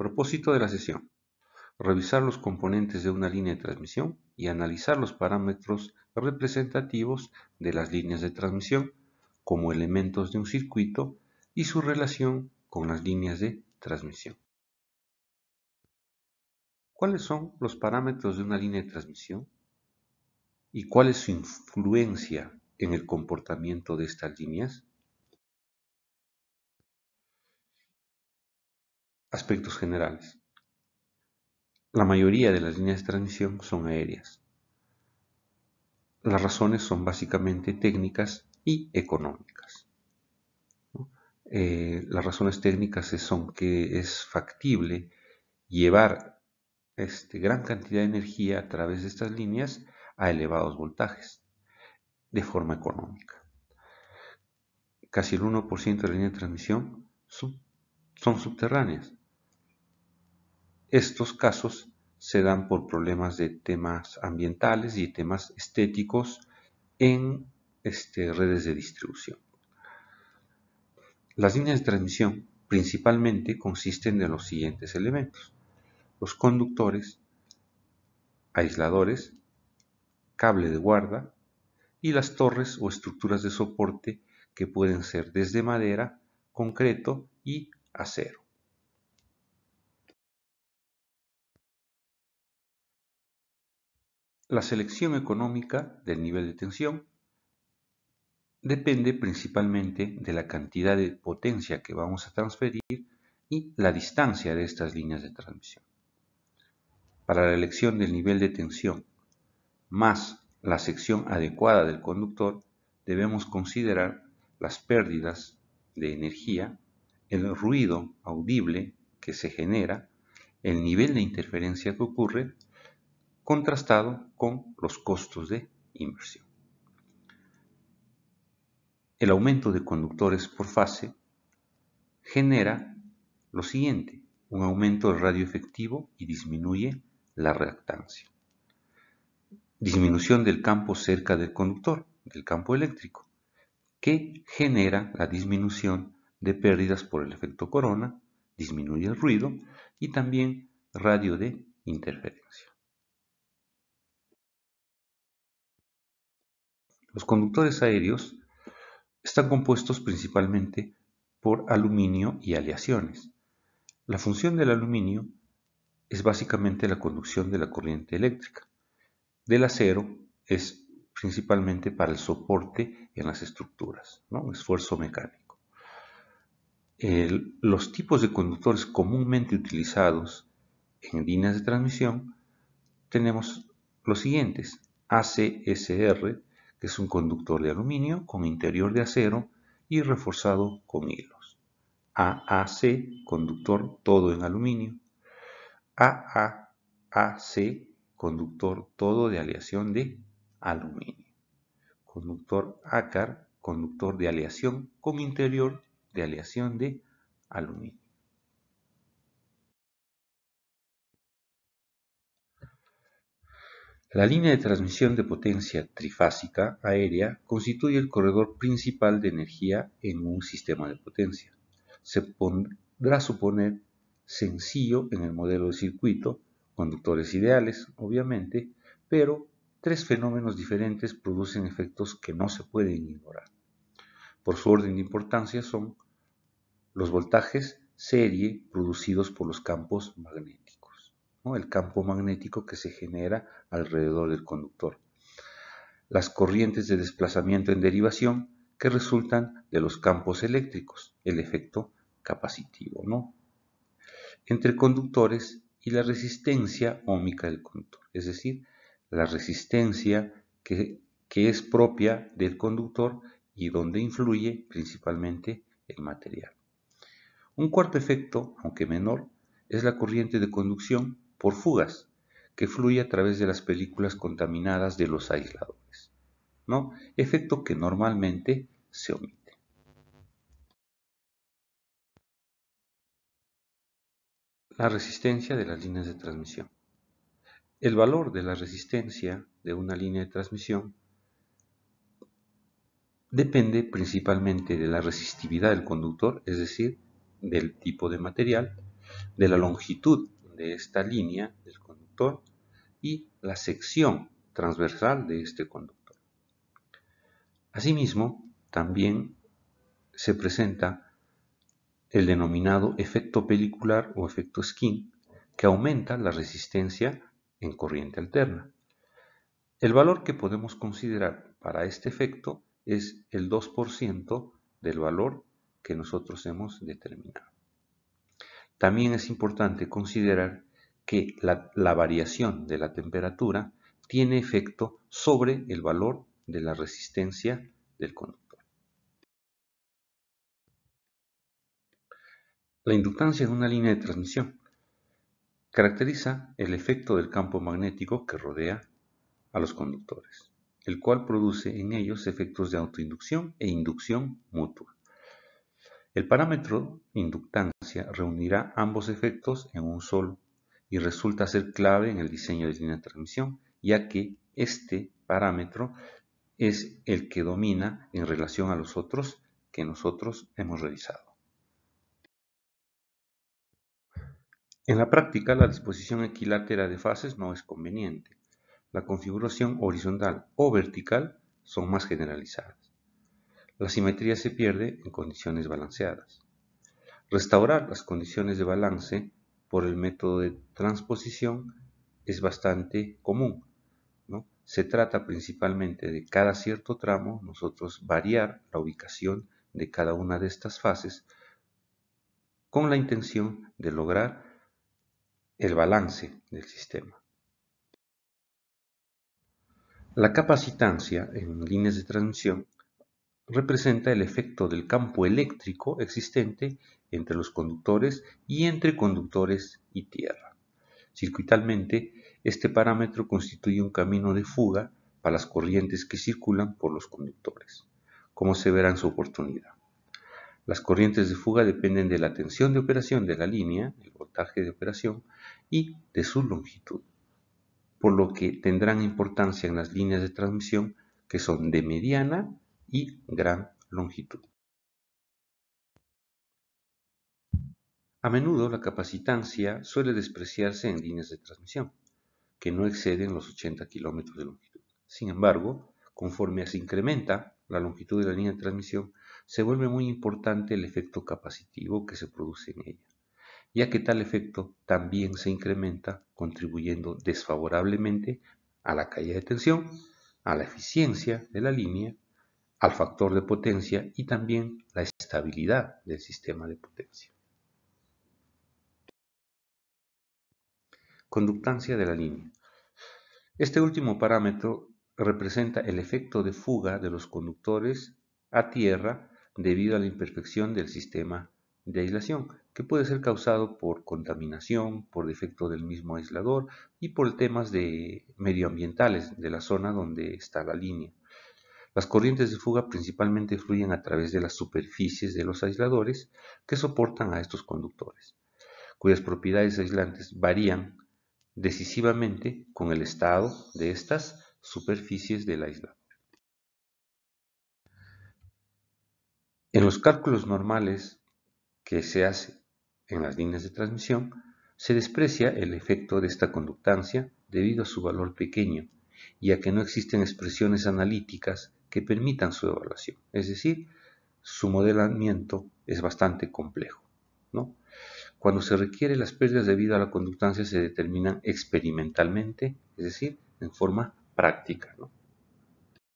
Propósito de la sesión. Revisar los componentes de una línea de transmisión y analizar los parámetros representativos de las líneas de transmisión como elementos de un circuito y su relación con las líneas de transmisión. ¿Cuáles son los parámetros de una línea de transmisión? ¿Y cuál es su influencia en el comportamiento de estas líneas? Aspectos generales. La mayoría de las líneas de transmisión son aéreas. Las razones son básicamente técnicas y económicas. Eh, las razones técnicas son que es factible llevar este, gran cantidad de energía a través de estas líneas a elevados voltajes de forma económica. Casi el 1% de las línea de transmisión son subterráneas estos casos se dan por problemas de temas ambientales y temas estéticos en este, redes de distribución. Las líneas de transmisión principalmente consisten de los siguientes elementos. Los conductores, aisladores, cable de guarda y las torres o estructuras de soporte que pueden ser desde madera, concreto y acero. La selección económica del nivel de tensión depende principalmente de la cantidad de potencia que vamos a transferir y la distancia de estas líneas de transmisión. Para la elección del nivel de tensión más la sección adecuada del conductor, debemos considerar las pérdidas de energía, el ruido audible que se genera, el nivel de interferencia que ocurre contrastado con los costos de inversión. El aumento de conductores por fase genera lo siguiente, un aumento de radio efectivo y disminuye la reactancia. Disminución del campo cerca del conductor, del campo eléctrico, que genera la disminución de pérdidas por el efecto corona, disminuye el ruido y también radio de interferencia. Los conductores aéreos están compuestos principalmente por aluminio y aleaciones. La función del aluminio es básicamente la conducción de la corriente eléctrica. Del acero es principalmente para el soporte en las estructuras, ¿no? esfuerzo mecánico. los tipos de conductores comúnmente utilizados en líneas de transmisión tenemos los siguientes, ACSR, que es un conductor de aluminio con interior de acero y reforzado con hilos. AAC, conductor todo en aluminio. AAC, conductor todo de aleación de aluminio. Conductor ACAR, conductor de aleación con interior de aleación de aluminio. La línea de transmisión de potencia trifásica aérea constituye el corredor principal de energía en un sistema de potencia. Se podrá suponer sencillo en el modelo de circuito, conductores ideales, obviamente, pero tres fenómenos diferentes producen efectos que no se pueden ignorar. Por su orden de importancia son los voltajes serie producidos por los campos magnéticos el campo magnético que se genera alrededor del conductor. Las corrientes de desplazamiento en derivación que resultan de los campos eléctricos, el efecto capacitivo, ¿no? Entre conductores y la resistencia ómica del conductor, es decir, la resistencia que es propia del conductor y donde influye principalmente el material. Un cuarto efecto, aunque menor, es la corriente de conducción por fugas, que fluye a través de las películas contaminadas de los aisladores, ¿no? efecto que normalmente se omite. La resistencia de las líneas de transmisión. El valor de la resistencia de una línea de transmisión depende principalmente de la resistividad del conductor, es decir, del tipo de material, de la longitud de esta línea del conductor y la sección transversal de este conductor. Asimismo, también se presenta el denominado efecto pelicular o efecto skin, que aumenta la resistencia en corriente alterna. El valor que podemos considerar para este efecto es el 2% del valor que nosotros hemos determinado. También es importante considerar que la, variación de la temperatura tiene efecto sobre el valor de la resistencia del conductor. La inductancia de una línea de transmisión caracteriza el efecto del campo magnético que rodea a los conductores, el cual produce en ellos efectos de autoinducción e inducción mutua. El parámetro inductancia reunirá ambos efectos en un solo y resulta ser clave en el diseño de línea de transmisión, ya que este parámetro es el que domina en relación a los otros que nosotros hemos revisado. En la práctica, la disposición equilátera de fases no es conveniente. La configuración horizontal o vertical son más generalizadas. La simetría se pierde en condiciones balanceadas. Restaurar las condiciones de balance por el método de transposición es bastante común. Se trata principalmente de cada cierto tramo, nosotros variar la ubicación de cada una de estas fases con la intención de lograr el balance del sistema. La capacitancia en líneas de transmisión representa el efecto del campo eléctrico existente entre los conductores y entre conductores y tierra. Circuitalmente, este parámetro constituye un camino de fuga para las corrientes que circulan por los conductores, como se verá en su oportunidad. Las corrientes de fuga dependen de la tensión de operación de la línea, el voltaje de operación, y de su longitud, por lo que tendrán importancia en las líneas de transmisión que son de mediana y gran longitud. A menudo la capacitancia suele despreciarse en líneas de transmisión, que no exceden los 80 kilómetros de longitud. Sin embargo, conforme se incrementa la longitud de la línea de transmisión, se vuelve muy importante el efecto capacitivo que se produce en ella, ya que tal efecto también se incrementa contribuyendo desfavorablemente a la caída de tensión, a la eficiencia de la línea, al factor de potencia y también la estabilidad del sistema de potencia. Conductancia de la línea. Este último parámetro representa el efecto de fuga de los conductores a tierra debido a la imperfección del sistema de aislación, que puede ser causado por contaminación, por defecto del mismo aislador y por temas de medioambientales de la zona donde está la línea. Las corrientes de fuga principalmente fluyen a través de las superficies de los aisladores que soportan a estos conductores, cuyas propiedades aislantes varían decisivamente con el estado de estas superficies de la isla. En los cálculos normales que se hace en las líneas de transmisión, se desprecia el efecto de esta conductancia debido a su valor pequeño, ya que no existen expresiones analíticas que permitan su evaluación. Es decir, su modelamiento es bastante complejo. ¿no? Cuando se requiere, las pérdidas debido a la conductancia se determinan experimentalmente, es decir, en forma práctica.